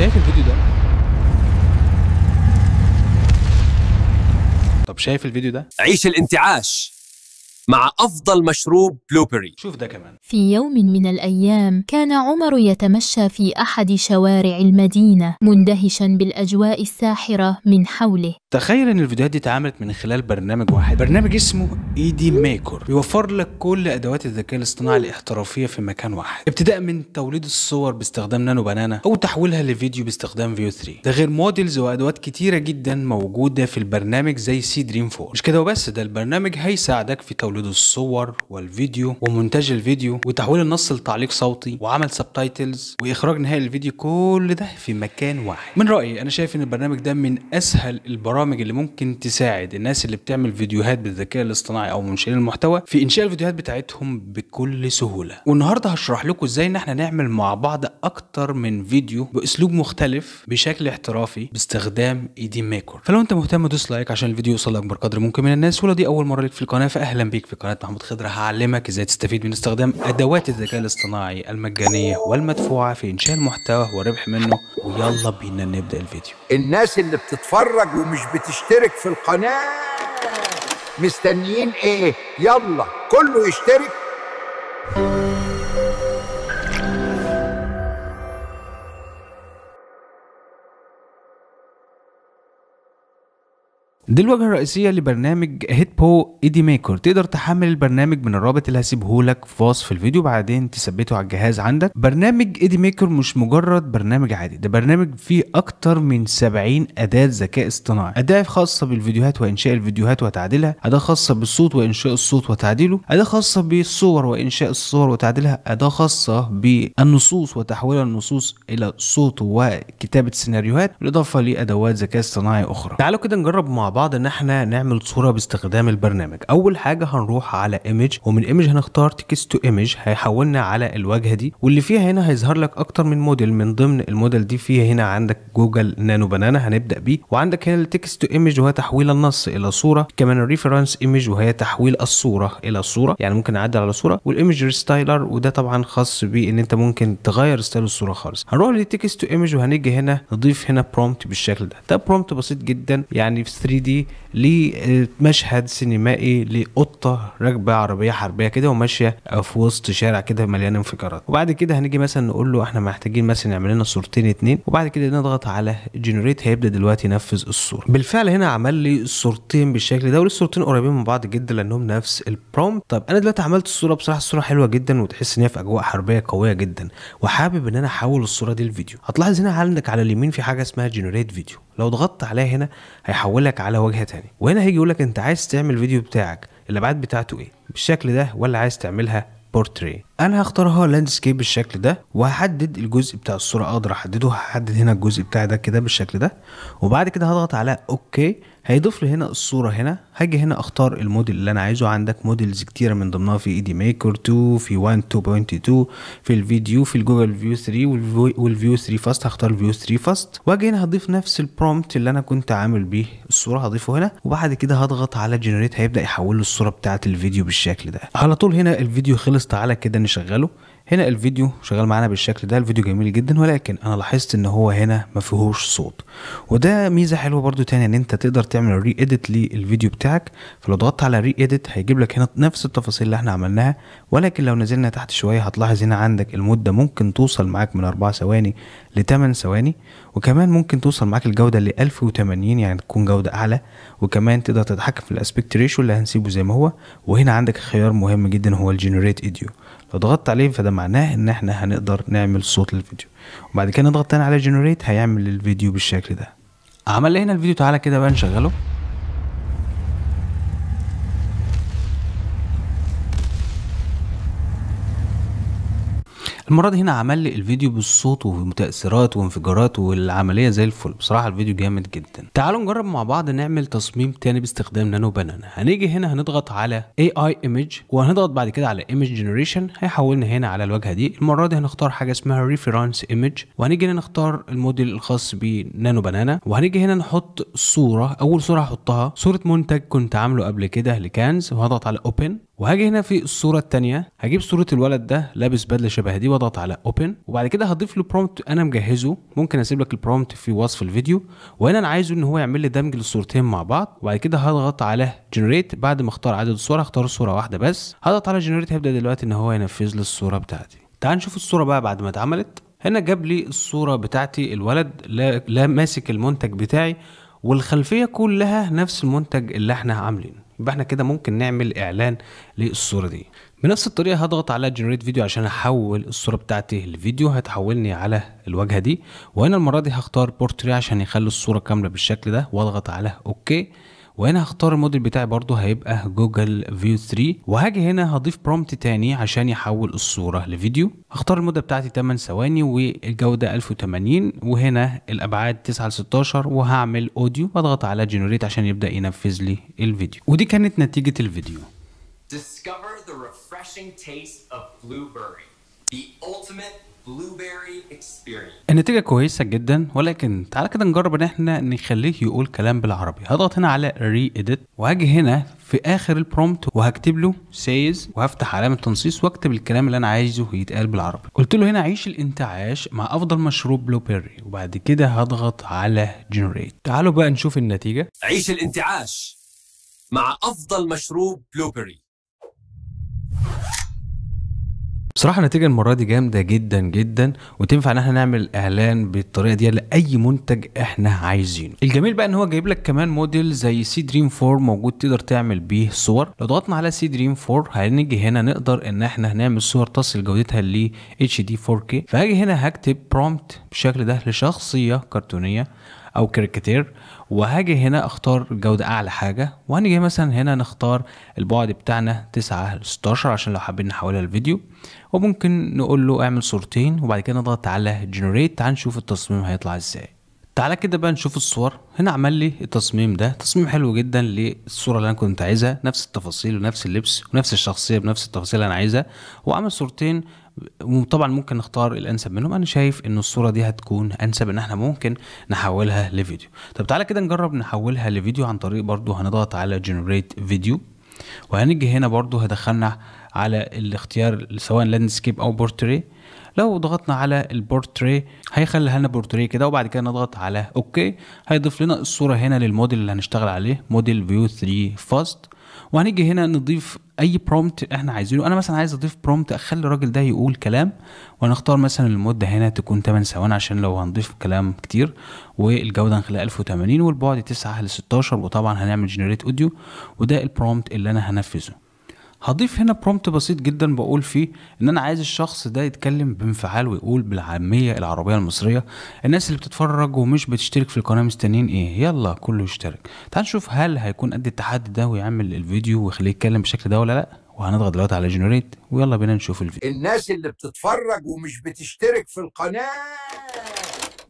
شايف الفيديو ده طب شايف الفيديو ده عيش الانتعاش مع أفضل مشروب بلوبري شوف ده كمان في يوم من الأيام كان عمر يتمشى في أحد شوارع المدينة مندهشا بالأجواء الساحرة من حوله تخيل ان الفيديوهات دي اتعملت من خلال برنامج واحد برنامج اسمه اي دي ميكر بيوفر لك كل ادوات الذكاء الاصطناعي الاحترافيه في مكان واحد ابتداء من توليد الصور باستخدام نانو بنانا او تحويلها لفيديو باستخدام فيو 3 ده غير موديلز وادوات كتيره جدا موجوده في البرنامج زي سي دريم 4 مش كده وبس ده البرنامج هيساعدك في توليد توليد الصور والفيديو ومونتاج الفيديو وتحويل النص لتعليق صوتي وعمل سبتايتلز واخراج نهائي الفيديو كل ده في مكان واحد من رايي انا شايف ان البرنامج ده من اسهل البرامج اللي ممكن تساعد الناس اللي بتعمل فيديوهات بالذكاء الاصطناعي او منشئين المحتوى في انشاء الفيديوهات بتاعتهم بكل سهوله والنهارده هشرح لكم ازاي ان احنا نعمل مع بعض اكتر من فيديو باسلوب مختلف بشكل احترافي باستخدام ايدي ميكر فلو انت مهتم دوس لايك عشان الفيديو يوصل لاكبر قدر ممكن من الناس ولو دي اول مره ليك في القناه فاهلا بيك ليك في قناه محمود خضر هعلمك ازاي تستفيد من استخدام ادوات الذكاء الاصطناعي المجانيه والمدفوعه في انشاء المحتوى والربح منه ويلا بينا نبدا الفيديو الناس اللي بتتفرج ومش بتشترك في القناه مستنيين ايه يلا كله يشترك دي الواجهة الرئيسية لبرنامج بو ايدي ميكر تقدر تحمل البرنامج من الرابط اللي هسيبهولك في وصف الفيديو بعدين تثبته على الجهاز عندك برنامج ايدي ميكر مش مجرد برنامج عادي ده برنامج فيه اكتر من 70 أداة ذكاء اصطناعي أداة خاصة بالفيديوهات وإنشاء الفيديوهات وتعديلها أداة خاصة بالصوت وإنشاء الصوت وتعديله أداة خاصة بالصور وإنشاء الصور وتعديلها أداة خاصة بالنصوص وتحويل النصوص إلى صوت وكتابة سيناريوهات بالإضافة لأدوات ذكاء اصطناعي أخرى تعالوا كده نجرب مع بعض بعض ان احنا نعمل صوره باستخدام البرنامج اول حاجه هنروح على ايمج ومن ايمج هنختار تكست تو ايمج هيحولنا على الواجهه دي واللي فيها هنا هيظهر لك اكتر من موديل من ضمن الموديل دي فيها هنا عندك جوجل نانو بنانا هنبدا بيه وعندك هنا التكست تو ايمج وهي تحويل النص الى صوره كمان الريفرنس ايمج وهي تحويل الصوره الى صوره يعني ممكن نعدل على صوره والايمج ريستايلر وده طبعا خاص بان انت ممكن تغير ستايل الصوره خالص هنروح للتكست تو ايمج وهنيجي هنا نضيف هنا برومت بالشكل ده ده برومت بسيط جدا يعني في 3 دي the لمشهد سينمائي لقطه راكبه عربيه حربيه كده وماشيه في وسط شارع كده مليان انفجارات وبعد كده هنيجي مثلا نقول له احنا محتاجين مثلا يعمل لنا صورتين اتنين وبعد كده نضغط على جنريت هيبدا دلوقتي ينفذ الصوره بالفعل هنا عمل لي الصورتين بالشكل ده والصورتين قريبين من بعض جدا لانهم نفس البرومت طب انا دلوقتي عملت الصوره بصراحه الصوره حلوه جدا وتحس ان هي في اجواء حربيه قويه جدا وحابب ان انا احول الصوره دي لفيديو هتلاحظ هنا عندك على اليمين في حاجه اسمها جنريت فيديو لو ضغطت عليها هنا هيحولك على وجهة تانية يعني وهنا هيجي يقول لك انت عايز تعمل فيديو بتاعك الابعاد بتاعته ايه بالشكل ده ولا عايز تعملها بورتري انا هختارها لاندسكيب بالشكل ده وهحدد الجزء بتاع الصوره اقدر احدده هحدد هنا الجزء بتاعي ده كده بالشكل ده وبعد كده هضغط على اوكي هيضيف لي هنا الصورة هنا هاجي هنا اختار الموديل اللي انا عايزه عندك موديلز كتيرة من ضمنها في ايدي ميكر 2 في 1 2.2 في الفيديو في الجوجل فيو 3 والفيو 3 فاست هختار الفيو 3 فاست واجي هنا هضيف نفس البرومبت اللي انا كنت عامل بيه الصورة هضيفه هنا وبعد كده هضغط على جنريت هيبدأ يحول لي الصورة بتاعة الفيديو بالشكل ده على طول هنا الفيديو خلص تعالى كده نشغله هنا الفيديو شغال معانا بالشكل ده الفيديو جميل جدا ولكن انا لاحظت ان هو هنا ما فيهوش صوت وده ميزه حلوه برده تاني ان انت تقدر تعمل ري اديت للفيديو بتاعك فلو ضغطت على ري اديت هيجيب لك هنا نفس التفاصيل اللي احنا عملناها ولكن لو نزلنا تحت شويه هتلاحظ هنا عندك المده ممكن توصل معاك من 4 ثواني ل 8 ثواني وكمان ممكن توصل معاك الجوده ل 1080 يعني تكون جوده اعلى وكمان تقدر تتحكم في الاسبكت ريشيو اللي هنسيبه زي ما هو وهنا عندك خيار مهم جدا هو الجنريت ايديو لو ضغطت عليه فده معناه ان احنا هنقدر نعمل صوت للفيديو وبعد كده نضغط تاني على جنريت هيعمل الفيديو بالشكل ده عمل هنا الفيديو تعالى كده بقى نشغله المرة دي هنا عمل لي الفيديو بالصوت ومتأثيرات وانفجارات والعملية زي الفل بصراحة الفيديو جامد جدا تعالوا نجرب مع بعض نعمل تصميم تاني باستخدام نانو بنانا هنيجي هنا هنضغط على AI Image وهنضغط بعد كده على Image Generation هيحولنا هنا على الواجهة دي المرة دي هنختار حاجة اسمها Reference Image وهنيجي هنا نختار الموديل الخاص بنانو بنانا وهنيجي هنا نحط صورة أول صورة هحطها صورة منتج كنت عامله قبل كده لكانز وهضغط على Open وهاجي هنا في الصوره الثانيه هجيب صوره الولد ده لابس بدله شبه دي واضغط على اوبن وبعد كده هضيف له برومبت انا مجهزه ممكن اسيب لك البرومبت في وصف الفيديو وهنا انا عايزه ان هو يعمل لي دمج للصورتين مع بعض وبعد كده هضغط على جنريت بعد ما اختار عدد الصور هختار صوره واحده بس هضغط على جنريت هيبدا دلوقتي ان هو ينفذ لي الصوره بتاعتي تعال نشوف الصوره بقى بعد ما اتعملت هنا جاب لي الصوره بتاعتي الولد لا, لا ماسك المنتج بتاعي والخلفيه كلها نفس المنتج اللي احنا عاملينه يبقى احنا كده ممكن نعمل اعلان للصوره دي بنفس الطريقه هضغط على جنريت فيديو عشان احول الصوره بتاعتي لفيديو هتحولني على الواجهه دي وهنا المره دي هختار بورتري عشان يخلي الصوره كامله بالشكل ده واضغط على اوكي وهنا هختار الموديل بتاعي برضو هيبقى جوجل فيو 3 وهاجي هنا هضيف برومبت تاني عشان يحول الصورة لفيديو هختار المدة بتاعتي 8 ثواني والجودة 1080 وهنا الابعاد 9 ل 16 وهعمل اوديو واضغط على جنريت عشان يبدأ ينفذ لي الفيديو ودي كانت نتيجة الفيديو Discover the refreshing taste of blueberry. النتيجة كويسة جدا ولكن تعالى كده نجرب ان احنا نخليه يقول كلام بالعربي هضغط هنا على ري اديت وهاجي هنا في اخر البرومت وهكتب له سيز وهفتح علامة تنصيص واكتب الكلام اللي انا عايزه يتقال بالعربي قلت له هنا عيش الانتعاش مع افضل مشروب بلو بيري وبعد كده هضغط على جنريت تعالوا بقى نشوف النتيجة عيش الانتعاش مع افضل مشروب بلو بيري بصراحة النتيجة المرة دي جامدة جدا جدا وتنفع ان احنا نعمل اعلان بالطريقة دي لأي منتج احنا عايزينه. الجميل بقى ان هو جايب لك كمان موديل زي سي دريم 4 موجود تقدر تعمل بيه صور، لو ضغطنا على سي دريم 4 هنيجي هنا نقدر ان احنا هنعمل صور تصل جودتها ل اتش دي 4 كي. فهاجي هنا هكتب برومبت بالشكل ده لشخصية كرتونية او كاريكاتير وهاجي هنا اختار جوده اعلى حاجه وهنيجي مثلا هنا نختار البعد بتاعنا 9 ل 16 عشان لو حابين نحولها لفيديو وممكن نقول له اعمل صورتين وبعد كده نضغط على جنريت تعال نشوف التصميم هيطلع ازاي تعالى كده بقى نشوف الصور هنا عمل لي التصميم ده تصميم حلو جدا للصوره اللي انا كنت عايزها نفس التفاصيل ونفس اللبس ونفس الشخصيه بنفس التفاصيل اللي انا عايزها وعمل صورتين وطبعا ممكن نختار الانسب منهم انا شايف ان الصوره دي هتكون انسب ان احنا ممكن نحولها لفيديو طب تعالى كده نجرب نحولها لفيديو عن طريق برضو هنضغط على generate فيديو وهنيجي هنا برضو هدخلنا على الاختيار سواء لاندسكيب او بورتريه لو ضغطنا على البورتري هيخلي لنا بورتري كده وبعد كده نضغط على اوكي هيضيف لنا الصوره هنا للموديل اللي هنشتغل عليه موديل فيو 3 فاست وهنيجي هنا نضيف اي برومت احنا عايزينه انا مثلا عايز اضيف برومت اخلي الراجل ده يقول كلام وهنختار مثلا المده هنا تكون 8 ثواني عشان لو هنضيف كلام كتير والجوده هنخليها 1080 والبعد 9 ل 16 وطبعا هنعمل جنريت اوديو وده البرومت اللي انا هنفذه هضيف هنا برومت بسيط جدا بقول فيه ان انا عايز الشخص ده يتكلم بانفعال ويقول بالعاميه العربيه المصريه الناس اللي بتتفرج ومش بتشترك في القناه مستنيين ايه يلا كله يشترك تعال نشوف هل هيكون قد التحدي ده ويعمل الفيديو ويخليه يتكلم بالشكل ده ولا لا وهنضغط دلوقتي على جنريت ويلا بينا نشوف الفيديو الناس اللي بتتفرج ومش بتشترك في القناه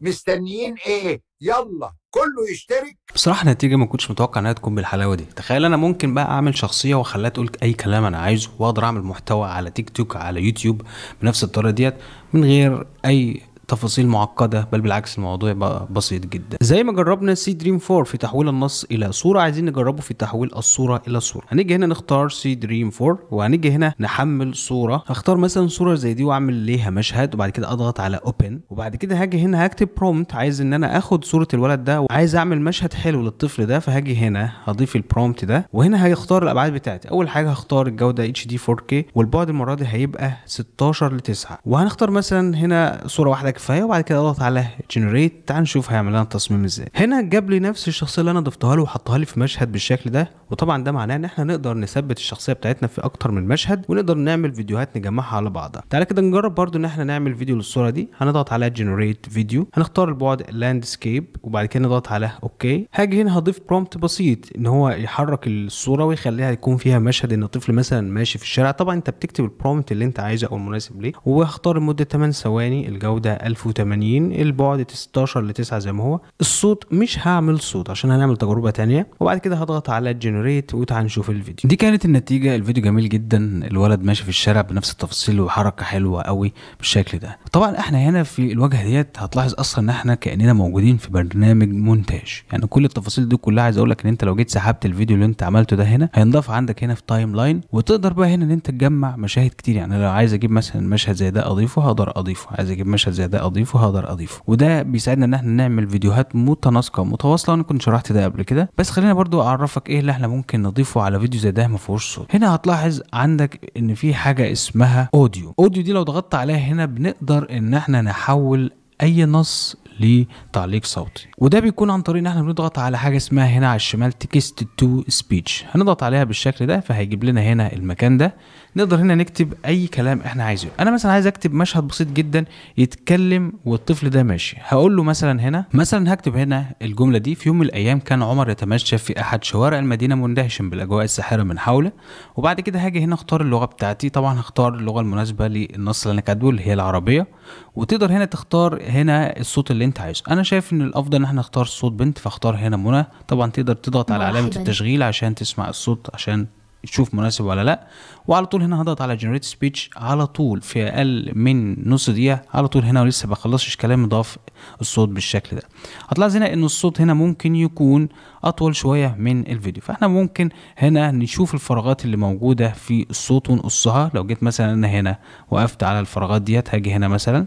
مستنيين ايه يلا كله يشترك بصراحه النتيجه ما كنتش متوقع انها تكون بالحلاوه دي تخيل انا ممكن بقى اعمل شخصيه واخليها تقول اي كلام انا عايزه واقدر اعمل محتوى على تيك توك على يوتيوب بنفس الطريقه ديت من غير اي تفاصيل معقده بل بالعكس الموضوع بقى بسيط جدا زي ما جربنا سي دريم 4 في تحويل النص الى صوره عايزين نجربه في تحويل الصوره الى صوره هنيجي هنا نختار سي دريم 4 وهنيجي هنا نحمل صوره هختار مثلا صوره زي دي واعمل ليها مشهد وبعد كده اضغط على اوبن وبعد كده هاجي هنا هكتب برومت عايز ان انا اخد صوره الولد ده وعايز اعمل مشهد حلو للطفل ده فهاجي هنا هضيف البرومت ده وهنا هيختار الابعاد بتاعتي اول حاجه هختار الجوده اتش دي 4 كي والبعد المره دي هيبقى 16 ل 9 وهنختار مثلا هنا صوره واحده كفايه وبعد كده اضغط على جنريت تعال نشوف هيعمل لنا التصميم ازاي هنا جاب لي نفس الشخصيه اللي انا ضفتها له وحطها لي في مشهد بالشكل ده وطبعا ده معناه ان احنا نقدر نثبت الشخصيه بتاعتنا في اكتر من مشهد ونقدر نعمل فيديوهات نجمعها على بعضها تعالى كده نجرب برضو ان احنا نعمل فيديو للصوره دي هنضغط على جنريت فيديو هنختار البعد لاندسكيب وبعد كده نضغط على اوكي هاجي هنا هضيف برومبت بسيط ان هو يحرك الصوره ويخليها يكون فيها مشهد ان الطفل مثلا ماشي في الشارع طبعا انت بتكتب البرومبت اللي انت عايزه او المناسب ليه وهختار مده 8 ثواني الجوده 1080 البعد 16 ل 9 زي ما هو الصوت مش هعمل صوت عشان هنعمل تجربه تانية وبعد كده هضغط على جنريت وتعال نشوف الفيديو دي كانت النتيجه الفيديو جميل جدا الولد ماشي في الشارع بنفس التفاصيل وحركه حلوه قوي بالشكل ده طبعا احنا هنا في الواجهه ديت هتلاحظ اصلا ان احنا كاننا موجودين في برنامج مونتاج يعني كل التفاصيل دي كلها عايز اقول لك ان انت لو جيت سحبت الفيديو اللي انت عملته ده هنا هينضاف عندك هنا في تايم لاين وتقدر بقى هنا ان انت تجمع مشاهد كتير يعني لو عايز اجيب مثلا مشهد زي ده اضيفه هقدر اضيفه عايز اجيب مشهد زي ده اضيفه هقدر اضيفه وده بيساعدنا ان احنا نعمل فيديوهات متناسقه متواصله انا كنت شرحت ده قبل كده بس خلينا برضو اعرفك ايه اللي احنا ممكن نضيفه على فيديو زي ده ما فيهوش صوت هنا هتلاحظ عندك ان في حاجه اسمها اوديو اوديو دي لو ضغطت عليها هنا بنقدر ان احنا نحول اي نص لتعليق صوتي وده بيكون عن طريق ان احنا بنضغط على حاجه اسمها هنا على الشمال تكست تو سبيتش هنضغط عليها بالشكل ده فهيجيب لنا هنا المكان ده نقدر هنا نكتب اي كلام احنا عايزينه انا مثلا عايز اكتب مشهد بسيط جدا يتكلم والطفل ده ماشي هقول له مثلا هنا مثلا هكتب هنا الجمله دي في يوم من الايام كان عمر يتمشى في احد شوارع المدينه مندهشا بالاجواء الساحره من حوله وبعد كده هاجي هنا اختار اللغه بتاعتي طبعا هختار اللغه المناسبه للنص اللي انا كاتبه اللي هي العربيه وتقدر هنا تختار هنا الصوت اللي انت عايزه انا شايف ان الافضل ان احنا نختار صوت بنت فاختار هنا منى طبعا تقدر تضغط على علامه التشغيل عشان تسمع الصوت عشان تشوف مناسب ولا لا وعلى طول هنا هضغط على جنريت سبيتش على طول في اقل من نص دقيقه على طول هنا ولسه بخلصش كلام اضاف الصوت بالشكل ده هتلاحظ هنا ان الصوت هنا ممكن يكون اطول شويه من الفيديو فاحنا ممكن هنا نشوف الفراغات اللي موجوده في الصوت ونقصها لو جيت مثلا انا هنا وقفت على الفراغات ديت هاجي هنا مثلا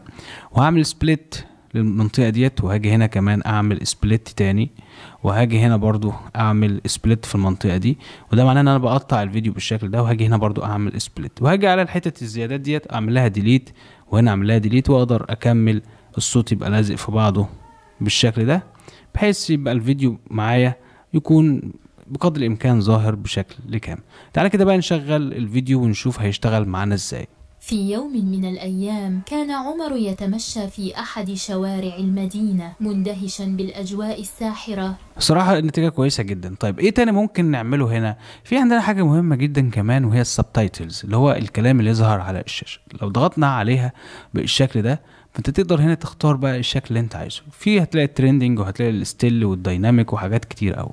وهعمل سبليت للمنطقه ديت وهاجي هنا كمان اعمل سبليت تاني وهاجي هنا برضو اعمل سبليت في المنطقه دي وده معناه ان انا بقطع الفيديو بالشكل ده وهاجي هنا برضو اعمل سبليت وهاجي على الحتت الزيادات ديت اعمل لها ديليت وهنا اعمل لها ديليت واقدر اكمل الصوت يبقى لازق في بعضه بالشكل ده بحيث يبقى الفيديو معايا يكون بقدر الامكان ظاهر بشكل كامل تعالى كده بقى نشغل الفيديو ونشوف هيشتغل معانا ازاي في يوم من الأيام كان عمر يتمشى في أحد شوارع المدينة مندهشا بالأجواء الساحرة صراحة النتيجة كويسة جدا طيب ايه تاني ممكن نعمله هنا في عندنا حاجة مهمة جدا كمان وهي السبتايتلز اللي هو الكلام اللي يظهر على الشاشة لو ضغطنا عليها بالشكل ده فانت تقدر هنا تختار بقى الشكل اللي انت عايزه في هتلاقي الترندنج وهتلاقي الستيل والديناميك وحاجات كتير قوي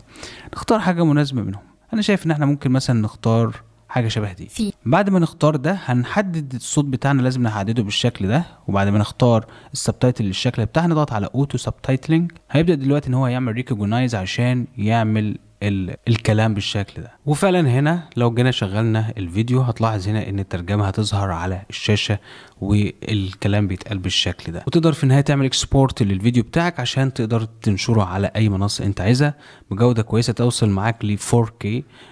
نختار حاجة مناسبة منهم انا شايف ان احنا ممكن مثلا نختار حاجه شبه دي في. بعد ما نختار ده هنحدد الصوت بتاعنا لازم نحدده بالشكل ده وبعد ما نختار السبتايتل للشكل بتاعنا نضغط على اوتو سبتايتلنج هيبدا دلوقتي ان هو يعمل ريكوجنايز عشان يعمل الكلام بالشكل ده وفعلا هنا لو جينا شغلنا الفيديو هتلاحظ هنا ان الترجمه هتظهر على الشاشه والكلام بيتقال بالشكل ده وتقدر في النهايه تعمل اكسبورت للفيديو بتاعك عشان تقدر تنشره على اي منصه انت عايزها بجوده كويسه توصل معاك ل 4K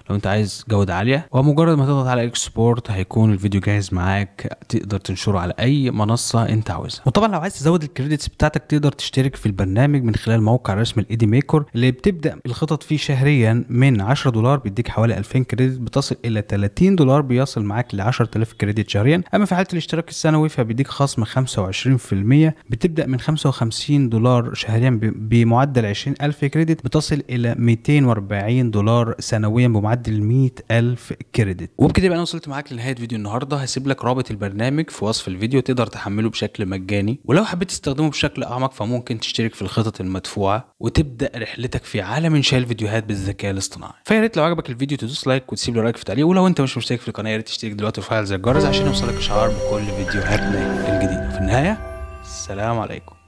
لو انت عايز جوده عاليه ومجرد ما تضغط على اكسبورت هيكون الفيديو جاهز معاك تقدر تنشره على اي منصه انت عاوزها وطبعا لو عايز تزود الكريدتس بتاعتك تقدر تشترك في البرنامج من خلال موقع رسم الايدي ميكر اللي بتبدا الخطط فيه شهريا شهريا من 10 دولار بيديك حوالي 2000 كريدت بتصل الى 30 دولار بيصل معاك ل 10000 كريدت شهريا اما في حاله الاشتراك السنوي فبيديك خصم 25% بتبدا من 55 دولار شهريا بمعدل 20000 كريدت بتصل الى 240 دولار سنويا بمعدل 100000 كريدت وبكده بقى انا وصلت معاك لنهايه فيديو النهارده هسيب لك رابط البرنامج في وصف الفيديو تقدر تحمله بشكل مجاني ولو حبيت تستخدمه بشكل اعمق فممكن تشترك في الخطط المدفوعه وتبدا رحلتك في عالم انشاء الفيديوهات بالذات الذكاء الاصطناعي فيا ريت لو عجبك الفيديو تدوس لايك وتسيب لي رايك في التعليق ولو انت مش مشترك في القناه يا ريت تشترك دلوقتي وتفعل زر الجرس عشان يوصلك اشعار بكل فيديوهاتنا الجديده في النهايه السلام عليكم